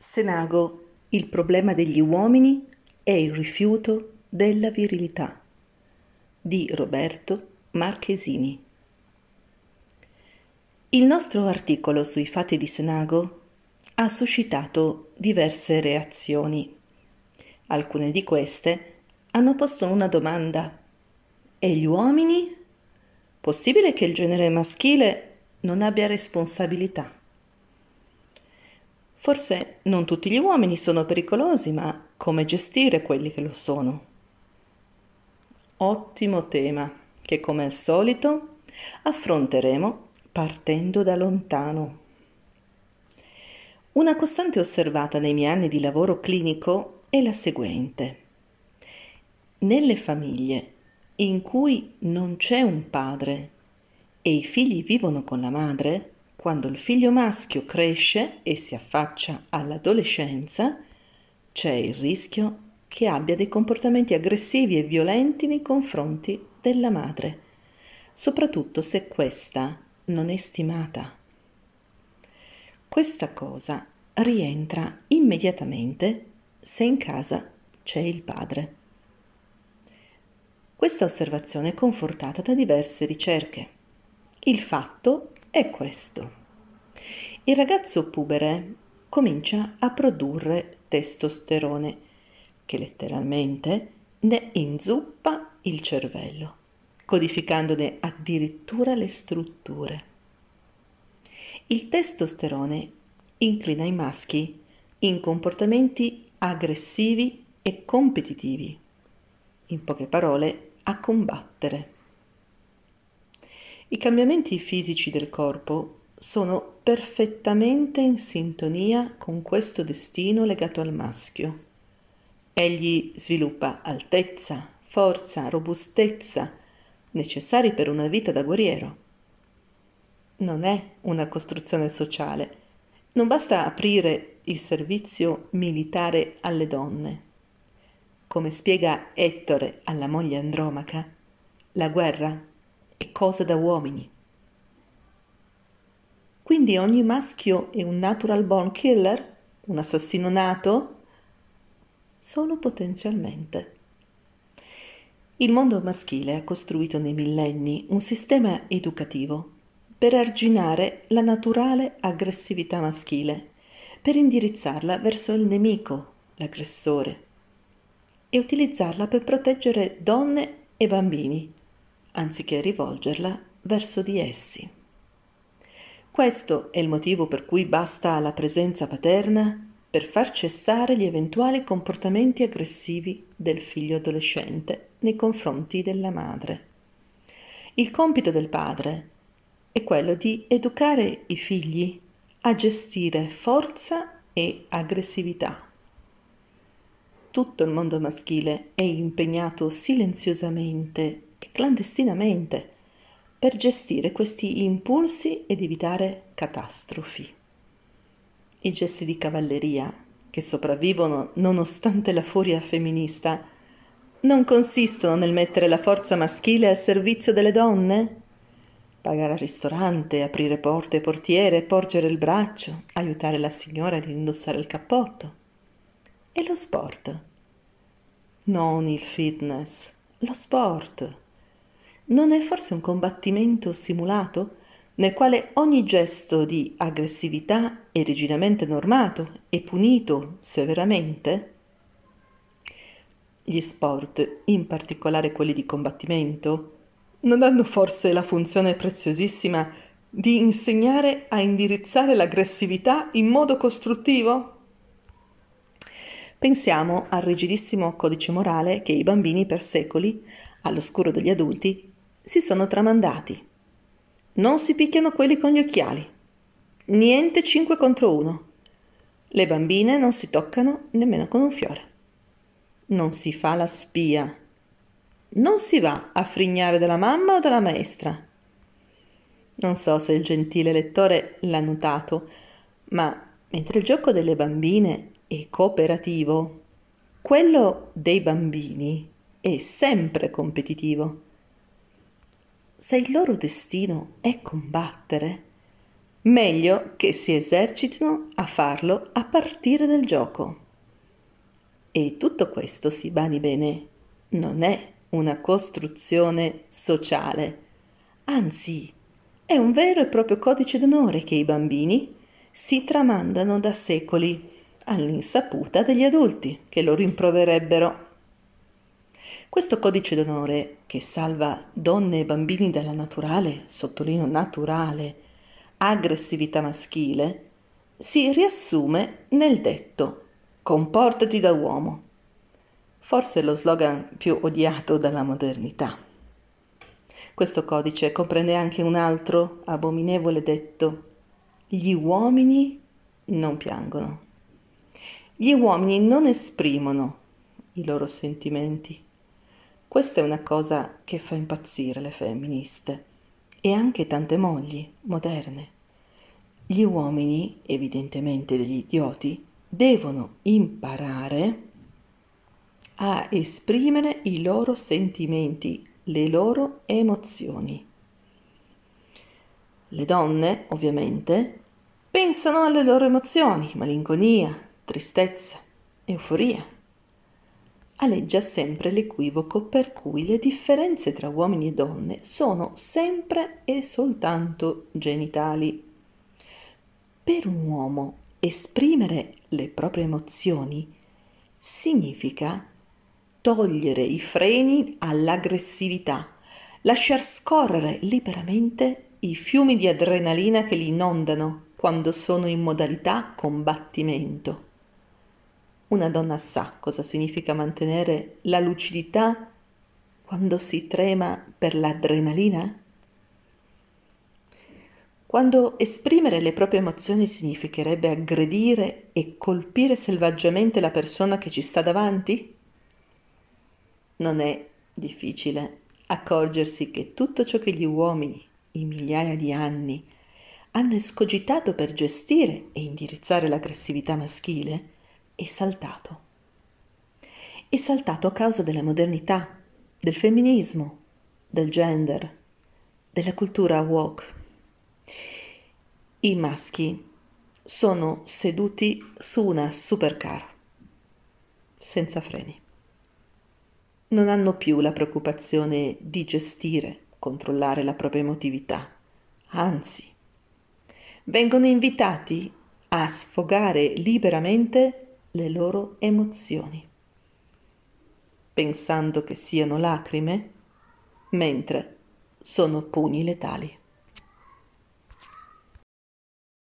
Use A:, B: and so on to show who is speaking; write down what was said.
A: Senago, il problema degli uomini e il rifiuto della virilità di Roberto Marchesini. Il nostro articolo sui fatti di Senago ha suscitato diverse reazioni. Alcune di queste hanno posto una domanda. E gli uomini? Possibile che il genere maschile non abbia responsabilità? Forse non tutti gli uomini sono pericolosi, ma come gestire quelli che lo sono? Ottimo tema che, come al solito, affronteremo partendo da lontano. Una costante osservata nei miei anni di lavoro clinico è la seguente. Nelle famiglie in cui non c'è un padre e i figli vivono con la madre, quando il figlio maschio cresce e si affaccia all'adolescenza, c'è il rischio che abbia dei comportamenti aggressivi e violenti nei confronti della madre, soprattutto se questa non è stimata. Questa cosa rientra immediatamente se in casa c'è il padre. Questa osservazione è confortata da diverse ricerche. Il fatto è questo. Il ragazzo pubere comincia a produrre testosterone, che letteralmente ne inzuppa il cervello, codificandone addirittura le strutture. Il testosterone inclina i maschi in comportamenti aggressivi e competitivi, in poche parole a combattere. I cambiamenti fisici del corpo sono perfettamente in sintonia con questo destino legato al maschio. Egli sviluppa altezza, forza, robustezza, necessari per una vita da guerriero. Non è una costruzione sociale. Non basta aprire il servizio militare alle donne. Come spiega Ettore alla moglie Andromaca, la guerra e cose da uomini. Quindi ogni maschio è un natural born killer, un assassino nato, solo potenzialmente. Il mondo maschile ha costruito nei millenni un sistema educativo per arginare la naturale aggressività maschile, per indirizzarla verso il nemico, l'aggressore, e utilizzarla per proteggere donne e bambini anziché rivolgerla verso di essi. Questo è il motivo per cui basta la presenza paterna per far cessare gli eventuali comportamenti aggressivi del figlio adolescente nei confronti della madre. Il compito del padre è quello di educare i figli a gestire forza e aggressività. Tutto il mondo maschile è impegnato silenziosamente e clandestinamente per gestire questi impulsi ed evitare catastrofi. I gesti di cavalleria, che sopravvivono nonostante la furia femminista, non consistono nel mettere la forza maschile al servizio delle donne? Pagare al ristorante, aprire porte e portiere, porgere il braccio, aiutare la signora ad indossare il cappotto. E lo sport? Non il fitness, lo sport non è forse un combattimento simulato, nel quale ogni gesto di aggressività è rigidamente normato e punito severamente? Gli sport, in particolare quelli di combattimento, non hanno forse la funzione preziosissima di insegnare a indirizzare l'aggressività in modo costruttivo? Pensiamo al rigidissimo codice morale che i bambini per secoli, all'oscuro degli adulti, si sono tramandati. Non si picchiano quelli con gli occhiali. Niente 5 contro 1. Le bambine non si toccano nemmeno con un fiore. Non si fa la spia. Non si va a frignare dalla mamma o dalla maestra. Non so se il gentile lettore l'ha notato, ma mentre il gioco delle bambine è cooperativo, quello dei bambini è sempre competitivo se il loro destino è combattere, meglio che si esercitino a farlo a partire dal gioco. E tutto questo, si bani bene, non è una costruzione sociale, anzi è un vero e proprio codice d'onore che i bambini si tramandano da secoli all'insaputa degli adulti che lo rimproverebbero. Questo codice d'onore, che salva donne e bambini dalla naturale, sottolineo naturale, aggressività maschile, si riassume nel detto Comportati da uomo, forse lo slogan più odiato dalla modernità. Questo codice comprende anche un altro abominevole detto Gli uomini non piangono. Gli uomini non esprimono i loro sentimenti questa è una cosa che fa impazzire le femministe e anche tante mogli moderne. Gli uomini, evidentemente degli idioti, devono imparare a esprimere i loro sentimenti, le loro emozioni. Le donne, ovviamente, pensano alle loro emozioni, malinconia, tristezza, euforia, aleggia sempre l'equivoco per cui le differenze tra uomini e donne sono sempre e soltanto genitali. Per un uomo esprimere le proprie emozioni significa togliere i freni all'aggressività, lasciar scorrere liberamente i fiumi di adrenalina che li inondano quando sono in modalità combattimento. Una donna sa cosa significa mantenere la lucidità quando si trema per l'adrenalina? Quando esprimere le proprie emozioni significherebbe aggredire e colpire selvaggiamente la persona che ci sta davanti? Non è difficile accorgersi che tutto ciò che gli uomini, in migliaia di anni, hanno escogitato per gestire e indirizzare l'aggressività maschile, è saltato. È saltato a causa della modernità, del femminismo, del gender, della cultura woke. I maschi sono seduti su una supercar, senza freni. Non hanno più la preoccupazione di gestire, controllare la propria emotività, anzi, vengono invitati a sfogare liberamente le loro emozioni, pensando che siano lacrime, mentre sono pugni letali.